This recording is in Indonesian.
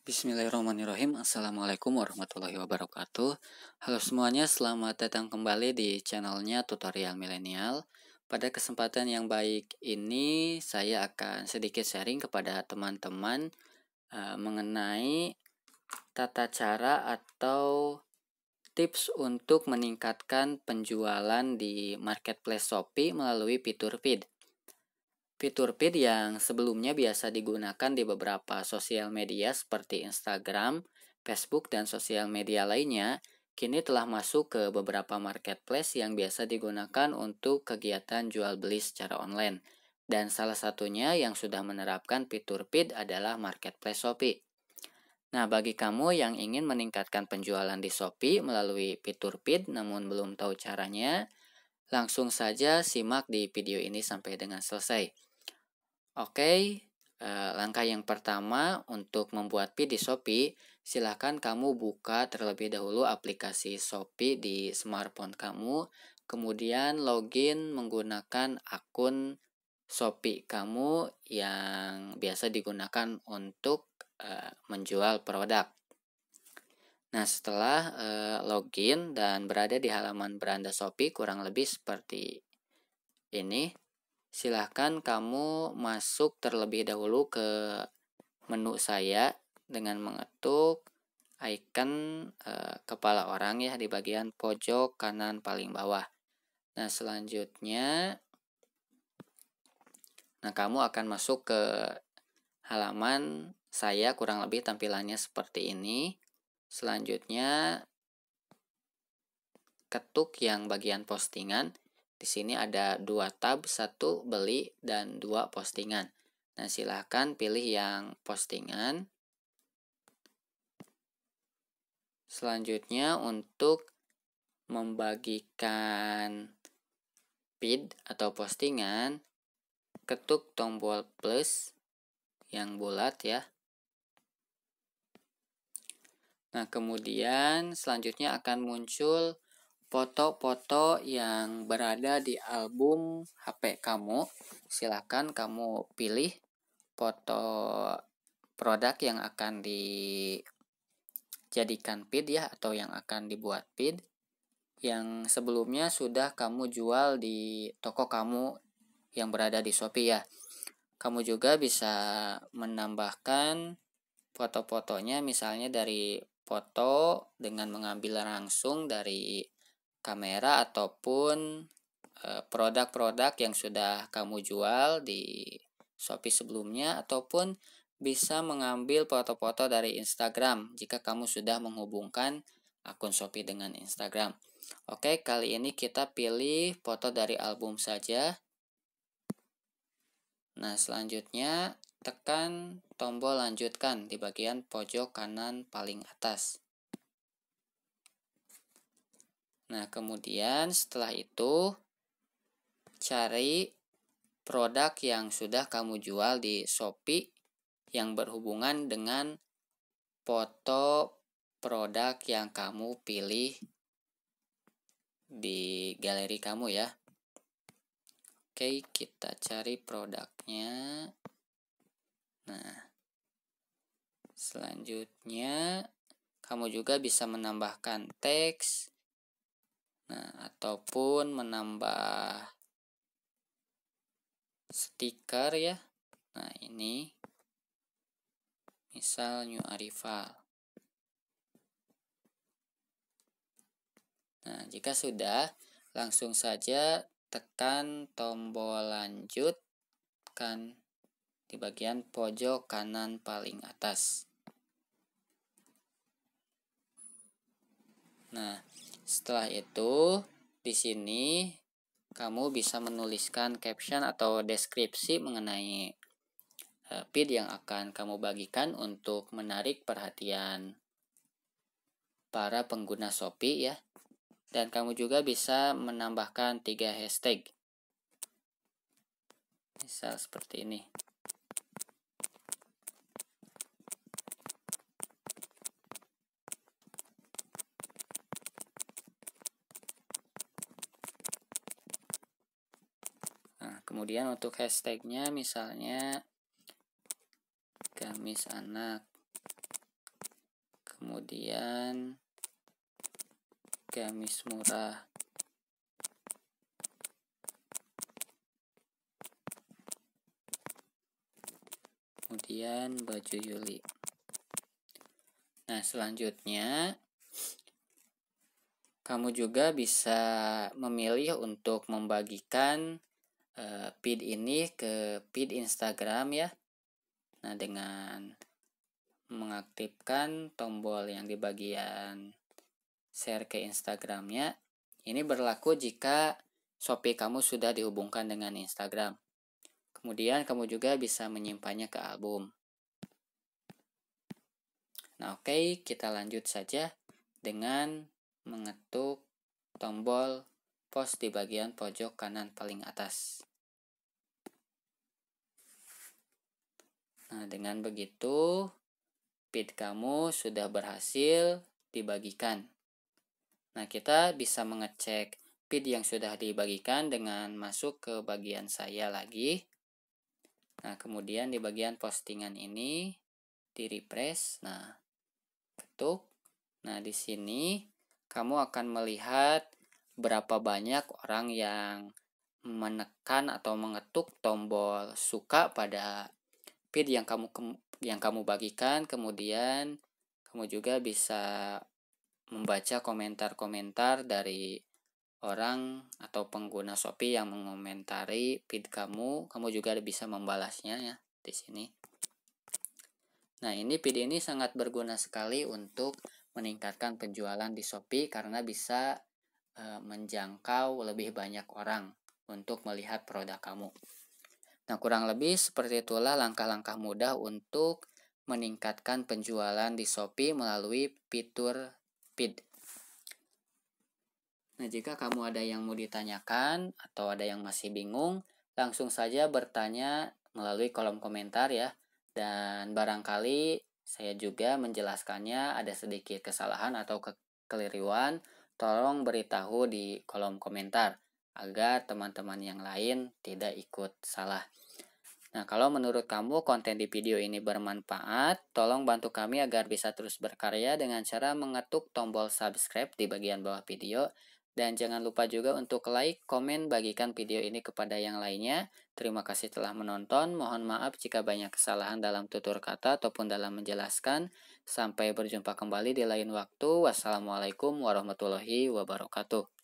Bismillahirrahmanirrahim Assalamualaikum warahmatullahi wabarakatuh Halo semuanya, selamat datang kembali di channelnya Tutorial Milenial Pada kesempatan yang baik ini Saya akan sedikit sharing kepada teman-teman uh, Mengenai tata cara atau tips untuk meningkatkan penjualan di marketplace Shopee melalui fitur feed Fitur feed yang sebelumnya biasa digunakan di beberapa sosial media seperti Instagram, Facebook, dan sosial media lainnya, kini telah masuk ke beberapa marketplace yang biasa digunakan untuk kegiatan jual beli secara online. Dan salah satunya yang sudah menerapkan fitur feed adalah marketplace Shopee. Nah, bagi kamu yang ingin meningkatkan penjualan di Shopee melalui fitur feed namun belum tahu caranya, langsung saja simak di video ini sampai dengan selesai. Oke, eh, langkah yang pertama untuk membuat pin di Shopee, silahkan kamu buka terlebih dahulu aplikasi Shopee di smartphone kamu, kemudian login menggunakan akun Shopee kamu yang biasa digunakan untuk eh, menjual produk. Nah, setelah e, login dan berada di halaman beranda Shopee kurang lebih seperti ini silahkan kamu masuk terlebih dahulu ke menu saya dengan mengetuk icon e, kepala orang ya di bagian pojok kanan paling bawah. Nah, selanjutnya nah kamu akan masuk ke halaman saya kurang lebih tampilannya seperti ini. Selanjutnya ketuk yang bagian postingan. Di sini ada dua tab, satu beli dan dua postingan. Nah, silahkan pilih yang postingan. Selanjutnya untuk membagikan feed atau postingan, ketuk tombol plus yang bulat ya. Nah, kemudian selanjutnya akan muncul foto-foto yang berada di album HP kamu. Silahkan kamu pilih foto produk yang akan dijadikan feed ya atau yang akan dibuat feed yang sebelumnya sudah kamu jual di toko kamu yang berada di Shopee ya. Kamu juga bisa menambahkan foto-fotonya misalnya dari foto dengan mengambil langsung dari kamera ataupun eh, produk-produk yang sudah kamu jual di Shopee sebelumnya ataupun bisa mengambil foto-foto dari Instagram jika kamu sudah menghubungkan akun Shopee dengan Instagram. Oke, kali ini kita pilih foto dari album saja. Nah, selanjutnya tekan tombol lanjutkan di bagian pojok kanan paling atas. Nah, kemudian setelah itu cari produk yang sudah kamu jual di Shopee yang berhubungan dengan foto produk yang kamu pilih di galeri kamu ya. Oke, kita cari produknya. Nah, selanjutnya kamu juga bisa menambahkan teks Nah, ataupun menambah stiker ya. Nah, ini misal new arrival. Nah, jika sudah, langsung saja tekan tombol lanjut kan di bagian pojok kanan paling atas. Nah, setelah itu, di sini kamu bisa menuliskan caption atau deskripsi mengenai eh, feed yang akan kamu bagikan untuk menarik perhatian para pengguna Shopee ya. Dan kamu juga bisa menambahkan tiga hashtag. Misal seperti ini. kemudian untuk hashtagnya misalnya gamis anak kemudian gamis murah kemudian baju Yuli nah selanjutnya kamu juga bisa memilih untuk membagikan Eh, feed ini ke feed Instagram ya. Nah, dengan mengaktifkan tombol yang di bagian share ke Instagramnya. Ini berlaku jika Shopee kamu sudah dihubungkan dengan Instagram. Kemudian kamu juga bisa menyimpannya ke album. Nah oke, okay, kita lanjut saja dengan mengetuk tombol post di bagian pojok kanan paling atas. Nah, dengan begitu pit kamu sudah berhasil dibagikan. Nah, kita bisa mengecek pit yang sudah dibagikan dengan masuk ke bagian saya lagi. Nah, kemudian di bagian postingan ini di refresh. Nah, ketuk. Nah, di sini kamu akan melihat berapa banyak orang yang menekan atau mengetuk tombol suka pada feed yang kamu yang kamu bagikan kemudian kamu juga bisa membaca komentar-komentar dari orang atau pengguna Shopee yang mengomentari feed kamu, kamu juga bisa membalasnya ya di sini. Nah, ini feed ini sangat berguna sekali untuk meningkatkan penjualan di Shopee karena bisa e, menjangkau lebih banyak orang untuk melihat produk kamu. Nah, kurang lebih seperti itulah langkah-langkah mudah untuk meningkatkan penjualan di Shopee melalui fitur feed. Nah, jika kamu ada yang mau ditanyakan atau ada yang masih bingung, langsung saja bertanya melalui kolom komentar ya. Dan barangkali saya juga menjelaskannya ada sedikit kesalahan atau kekeliruan, tolong beritahu di kolom komentar agar teman-teman yang lain tidak ikut salah. Nah, kalau menurut kamu konten di video ini bermanfaat, tolong bantu kami agar bisa terus berkarya dengan cara mengetuk tombol subscribe di bagian bawah video. Dan jangan lupa juga untuk like, komen, bagikan video ini kepada yang lainnya. Terima kasih telah menonton. Mohon maaf jika banyak kesalahan dalam tutur kata ataupun dalam menjelaskan. Sampai berjumpa kembali di lain waktu. Wassalamualaikum warahmatullahi wabarakatuh.